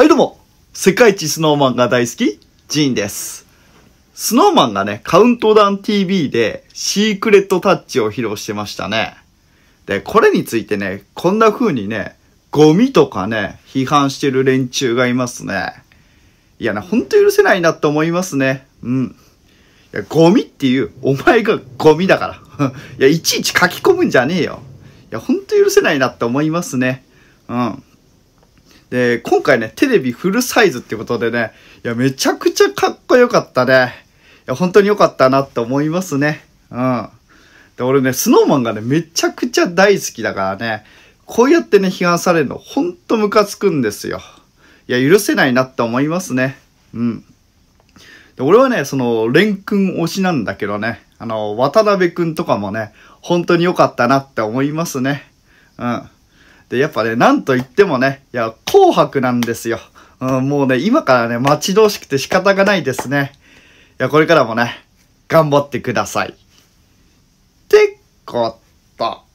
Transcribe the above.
はいどうも、世界一スノーマンが大好き、ジーンです。スノーマンがね、カウントダウン TV でシークレットタッチを披露してましたね。で、これについてね、こんな風にね、ゴミとかね、批判してる連中がいますね。いやね、ほんと許せないなって思いますね。うん。いや、ゴミっていう、お前がゴミだから。いや、いちいち書き込むんじゃねえよ。いや、ほんと許せないなって思いますね。うん。で、今回ね、テレビフルサイズってことでね、いや、めちゃくちゃかっこよかったね。いや、本当によかったなって思いますね。うん。で、俺ね、スノーマンがね、めちゃくちゃ大好きだからね、こうやってね、批判されるの、ほんとムカつくんですよ。いや、許せないなって思いますね。うん。で俺はね、その、レン君推しなんだけどね、あの、渡辺君とかもね、本当に良かったなって思いますね。うん。で、やっぱね、なんといってもね、いや、紅白なんですよ。うん、もうね、今からね、待ち遠しくて仕方がないですね。いや、これからもね、頑張ってください。ってこと。